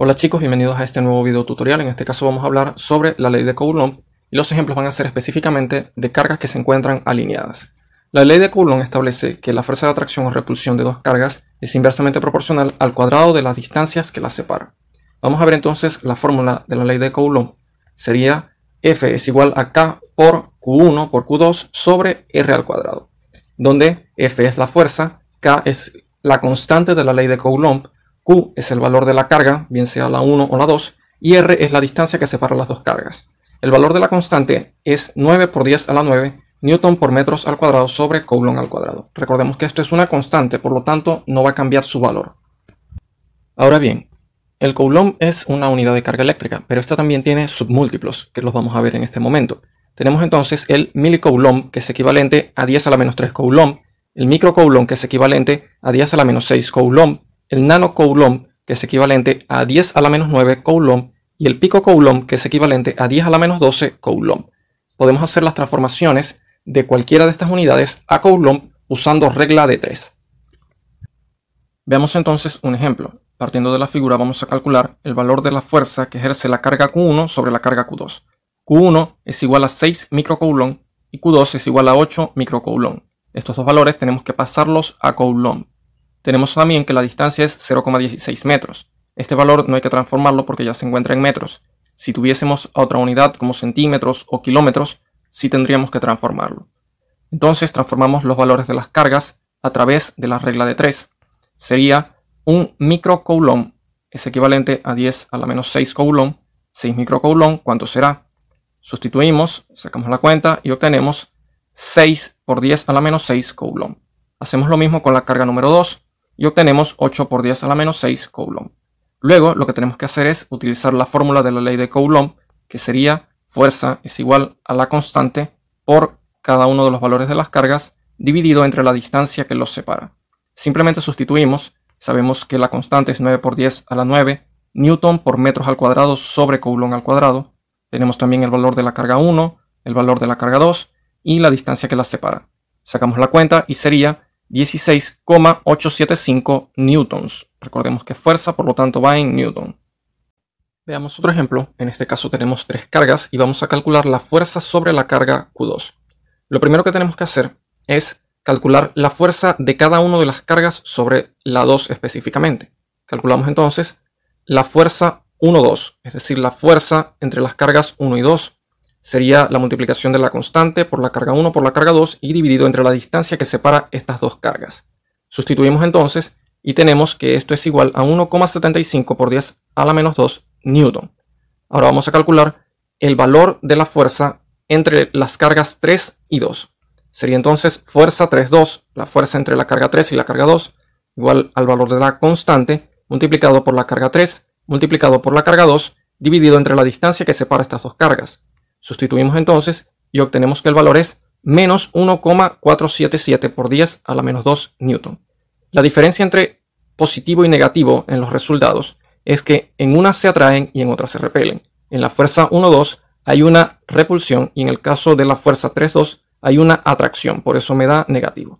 Hola chicos, bienvenidos a este nuevo video tutorial. En este caso vamos a hablar sobre la ley de Coulomb y los ejemplos van a ser específicamente de cargas que se encuentran alineadas. La ley de Coulomb establece que la fuerza de atracción o repulsión de dos cargas es inversamente proporcional al cuadrado de las distancias que las separan. Vamos a ver entonces la fórmula de la ley de Coulomb. Sería F es igual a K por Q1 por Q2 sobre R al cuadrado, donde F es la fuerza, K es la constante de la ley de Coulomb Q es el valor de la carga, bien sea la 1 o la 2, y R es la distancia que separa las dos cargas. El valor de la constante es 9 por 10 a la 9 newton por metros al cuadrado sobre coulomb al cuadrado. Recordemos que esto es una constante, por lo tanto no va a cambiar su valor. Ahora bien, el coulomb es una unidad de carga eléctrica, pero esta también tiene submúltiplos, que los vamos a ver en este momento. Tenemos entonces el milicoulomb, que es equivalente a 10 a la menos 3 coulomb, el microcoulomb, que es equivalente a 10 a la menos 6 coulomb, el nano coulomb, que es equivalente a 10 a la menos 9 coulomb, y el pico coulomb, que es equivalente a 10 a la menos 12 coulomb. Podemos hacer las transformaciones de cualquiera de estas unidades a coulomb usando regla de 3. Veamos entonces un ejemplo. Partiendo de la figura vamos a calcular el valor de la fuerza que ejerce la carga Q1 sobre la carga Q2. Q1 es igual a 6 microcoulomb y Q2 es igual a 8 microcoulomb. Estos dos valores tenemos que pasarlos a coulomb. Tenemos también que la distancia es 0,16 metros. Este valor no hay que transformarlo porque ya se encuentra en metros. Si tuviésemos otra unidad como centímetros o kilómetros, sí tendríamos que transformarlo. Entonces transformamos los valores de las cargas a través de la regla de 3. Sería un microcoulomb es equivalente a 10 a la menos 6 coulomb. 6 microcoulomb, ¿cuánto será? Sustituimos, sacamos la cuenta y obtenemos 6 por 10 a la menos 6 coulomb. Hacemos lo mismo con la carga número 2 y obtenemos 8 por 10 a la menos 6 Coulomb. Luego lo que tenemos que hacer es utilizar la fórmula de la ley de Coulomb, que sería fuerza es igual a la constante por cada uno de los valores de las cargas dividido entre la distancia que los separa. Simplemente sustituimos, sabemos que la constante es 9 por 10 a la 9 newton por metros al cuadrado sobre Coulomb al cuadrado. Tenemos también el valor de la carga 1, el valor de la carga 2 y la distancia que las separa. Sacamos la cuenta y sería 16,875 newtons. Recordemos que fuerza, por lo tanto, va en newton. Veamos otro ejemplo. En este caso tenemos tres cargas y vamos a calcular la fuerza sobre la carga Q2. Lo primero que tenemos que hacer es calcular la fuerza de cada una de las cargas sobre la 2 específicamente. Calculamos entonces la fuerza 1, 2, es decir, la fuerza entre las cargas 1 y 2 sería la multiplicación de la constante por la carga 1 por la carga 2 y dividido entre la distancia que separa estas dos cargas. Sustituimos entonces y tenemos que esto es igual a 1,75 por 10 a la menos 2 newton. Ahora vamos a calcular el valor de la fuerza entre las cargas 3 y 2. Sería entonces fuerza 3, 2, la fuerza entre la carga 3 y la carga 2, igual al valor de la constante, multiplicado por la carga 3, multiplicado por la carga 2, dividido entre la distancia que separa estas dos cargas. Sustituimos entonces y obtenemos que el valor es menos 1,477 por 10 a la menos 2 newton. La diferencia entre positivo y negativo en los resultados es que en una se atraen y en otra se repelen. En la fuerza 12 hay una repulsión y en el caso de la fuerza 32 hay una atracción, por eso me da negativo.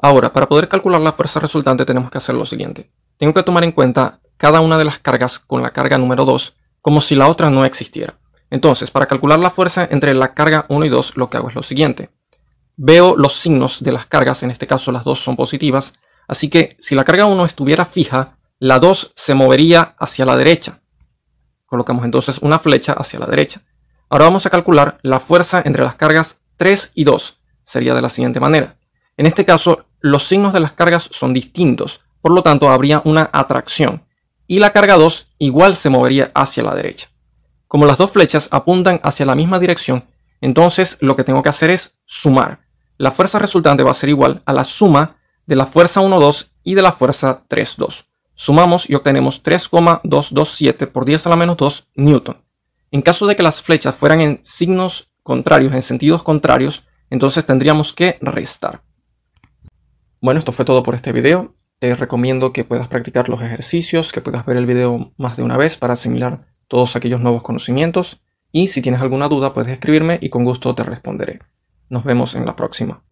Ahora, para poder calcular la fuerza resultante tenemos que hacer lo siguiente. Tengo que tomar en cuenta cada una de las cargas con la carga número 2 como si la otra no existiera. Entonces, para calcular la fuerza entre la carga 1 y 2, lo que hago es lo siguiente. Veo los signos de las cargas, en este caso las dos son positivas, así que si la carga 1 estuviera fija, la 2 se movería hacia la derecha. Colocamos entonces una flecha hacia la derecha. Ahora vamos a calcular la fuerza entre las cargas 3 y 2. Sería de la siguiente manera. En este caso, los signos de las cargas son distintos, por lo tanto habría una atracción, y la carga 2 igual se movería hacia la derecha. Como las dos flechas apuntan hacia la misma dirección, entonces lo que tengo que hacer es sumar. La fuerza resultante va a ser igual a la suma de la fuerza 1,2 y de la fuerza 3,2. Sumamos y obtenemos 3,227 por 10 a la menos 2 newton. En caso de que las flechas fueran en signos contrarios, en sentidos contrarios, entonces tendríamos que restar. Bueno, esto fue todo por este video. Te recomiendo que puedas practicar los ejercicios, que puedas ver el video más de una vez para asimilar todos aquellos nuevos conocimientos y si tienes alguna duda puedes escribirme y con gusto te responderé. Nos vemos en la próxima.